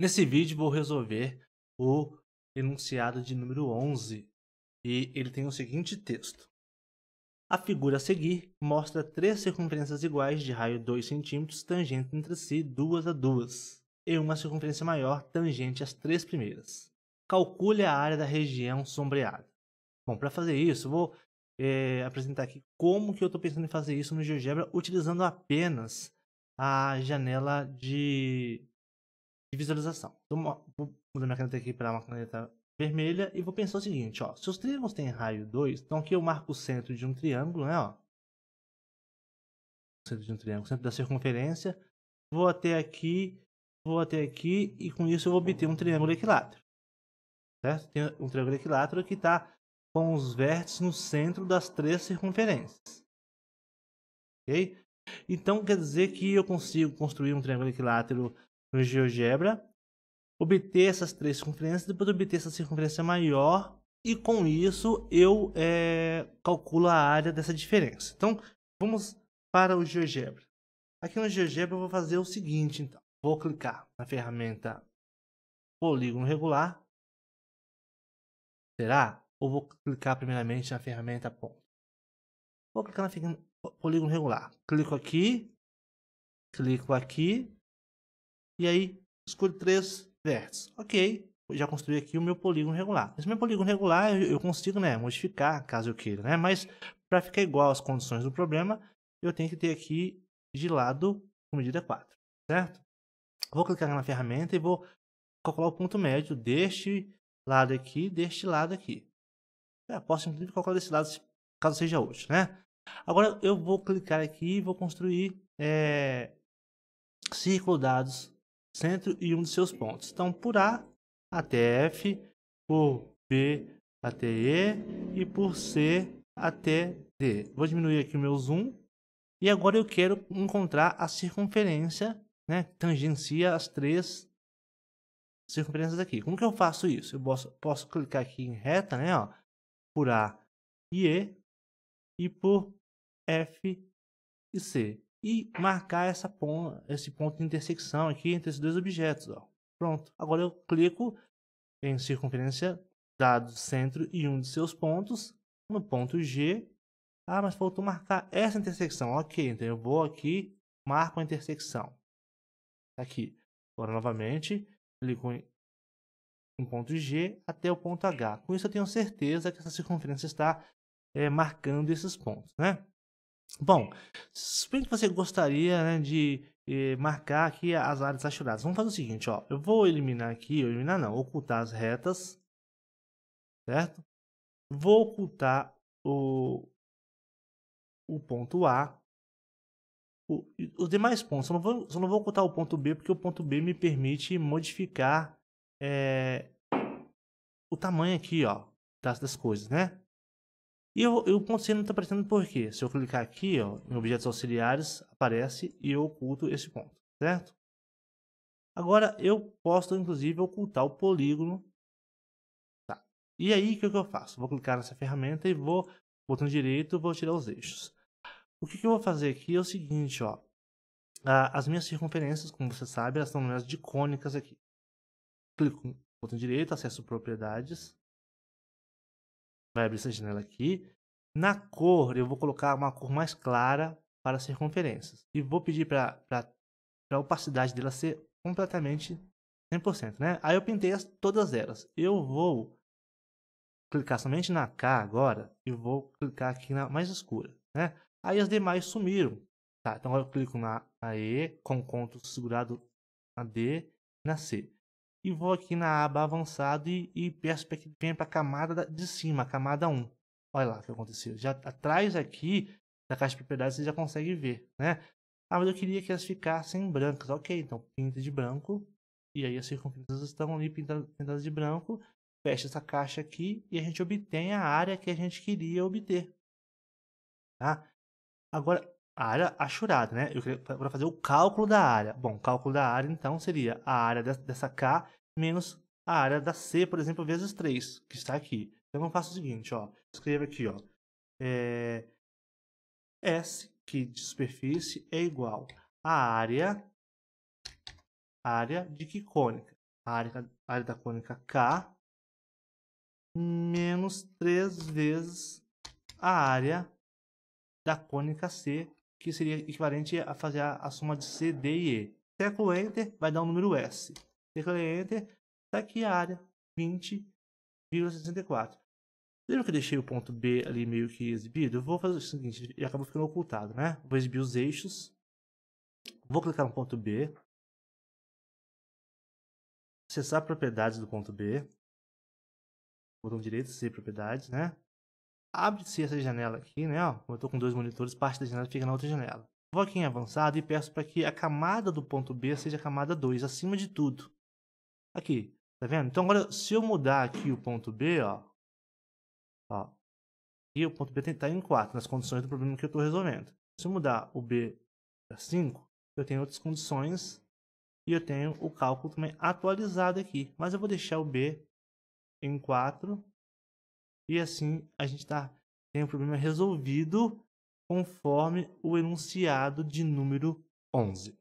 Nesse vídeo vou resolver o enunciado de número 11 e ele tem o seguinte texto. A figura a seguir mostra três circunferências iguais de raio 2 cm tangentes entre si duas a duas e uma circunferência maior tangente às três primeiras. Calcule a área da região sombreada. Bom, para fazer isso, vou é, apresentar aqui como que eu estou pensando em fazer isso no GeoGebra utilizando apenas a janela de de visualização. vou mudar minha caneta aqui para uma caneta vermelha e vou pensar o seguinte, ó, se os triângulos têm raio 2, então aqui eu marco o centro de um triângulo, né, ó, centro de um triângulo, centro da circunferência, vou até aqui, vou até aqui e com isso eu vou obter um triângulo equilátero, certo? Tem um triângulo equilátero que está com os vértices no centro das três circunferências, ok? Então quer dizer que eu consigo construir um triângulo equilátero no GeoGebra, obter essas três circunferências, depois obter essa circunferência maior, e com isso eu é, calculo a área dessa diferença. Então, vamos para o GeoGebra. Aqui no GeoGebra eu vou fazer o seguinte, então. Vou clicar na ferramenta polígono regular. Será? Ou vou clicar primeiramente na ferramenta ponto. Vou clicar na polígono regular. Clico aqui, clico aqui, e aí escolho três vértices. Ok, já construí aqui o meu polígono regular. Esse meu polígono regular eu, consigo né, modificar caso eu queira, né? mas para ficar igual às condições do problema, eu tenho que ter aqui de lado com medida 4, certo? Vou clicar na ferramenta e vou calcular o ponto médio deste lado aqui deste lado aqui. É, posso inclusive calcular desse lado caso seja útil, né? Agora eu vou clicar aqui e vou construir é, círculo dados e um de seus pontos. Então, por A até F, por B até E e por C até D. Vou diminuir aqui o meu zoom. E agora eu quero encontrar a circunferência, né? Tangencia as três circunferências aqui. Como que eu faço isso? Eu posso, posso clicar aqui em reta, né? Ó, por A e E e por F e C e marcar essa pon esse ponto de intersecção aqui entre esses dois objetos. Ó. Pronto. Agora eu clico em circunferência dado centro e um de seus pontos no ponto G. Ah, mas faltou marcar essa intersecção. Ok, então eu vou aqui, marco a intersecção. Tá aqui. Agora novamente, clico em um ponto G até o ponto H. Com isso eu tenho certeza que essa circunferência está é, marcando esses pontos, né? Bom, suponho que você gostaria né, de eh, marcar aqui as áreas achuradas vamos fazer o seguinte, ó. Eu vou eliminar aqui, eliminar não, ocultar as retas, certo? Vou ocultar o, o ponto A. os demais pontos, só não, vou, só não vou ocultar o ponto B, porque o ponto B me permite modificar é, o tamanho aqui, ó, das, das coisas, né? E eu, o ponto C não está aparecendo por quê? Se eu clicar aqui, ó, em objetos auxiliares, aparece e eu oculto esse ponto, certo? Agora, eu posso, inclusive, ocultar o polígono. Tá. E aí, o que, que, eu faço? Vou clicar nessa ferramenta e vou, botão direito, vou tirar os eixos. O que, que eu vou fazer aqui é o seguinte, ó. As minhas circunferências, como você sabe, elas estão numerosas de cônicas aqui. Clico no botão direito, acesso propriedades vai abrir essa janela aqui. Na cor, eu vou colocar uma cor mais clara para as circunferências. E vou pedir para a opacidade dela ser completamente 100%, né? Aí eu pintei as, todas elas. Eu vou clicar somente na K agora e vou clicar aqui na mais escura, né? Aí as demais sumiram. Tá, então eu clico na, E, com o conto segurado na D e na C e vou aqui na aba avançado e, e peço para que venha para a camada de cima, camada 1. Olha lá o que aconteceu. Já atrás aqui da caixa de propriedades você já consegue ver, né? Ah, mas eu queria que elas ficassem brancas. Ok, então pinta de branco. E aí as circunferências estão ali pintadas de branco. Fecha essa caixa aqui e a gente obtém a área que a gente queria obter. Tá? Agora, área achurada, né? Eu queria para fazer o cálculo da área. Bom, cálculo da área então seria a área dessa K menos a área da C, por exemplo, vezes 3, que está aqui. Então eu faço o seguinte, ó, escrevo aqui, ó, é, S que de superfície é igual à área área de que cônica? A área, a área da cônica K menos 3 vezes a área da cônica C, que seria equivalente a fazer a, soma de C, D e E. Teclo Enter vai dar um número S. Teclo Enter, está aqui a área 20,64. Lembra que eu deixei o ponto B ali meio que exibido? Eu vou fazer o seguinte, e acabou ficando ocultado, né? Vou exibir os eixos. Vou clicar no ponto B. Acessar propriedades do ponto B. Botão direito, C, propriedades, né? Abre-se essa janela aqui, né? Ó, como eu estou com dois monitores, parte da janela fica na outra janela. Vou aqui em avançado e peço para que a camada do ponto B seja a camada 2, acima de tudo. Aqui, tá vendo? Então agora, se eu mudar aqui o ponto B, ó, ó e o ponto B está em 4, nas condições do problema que eu estou resolvendo. Se eu mudar o B para 5, eu tenho outras condições e eu tenho o cálculo também atualizado aqui. Mas eu vou deixar o B em 4 e assim a gente tá, tem o um problema resolvido conforme o enunciado de número 11.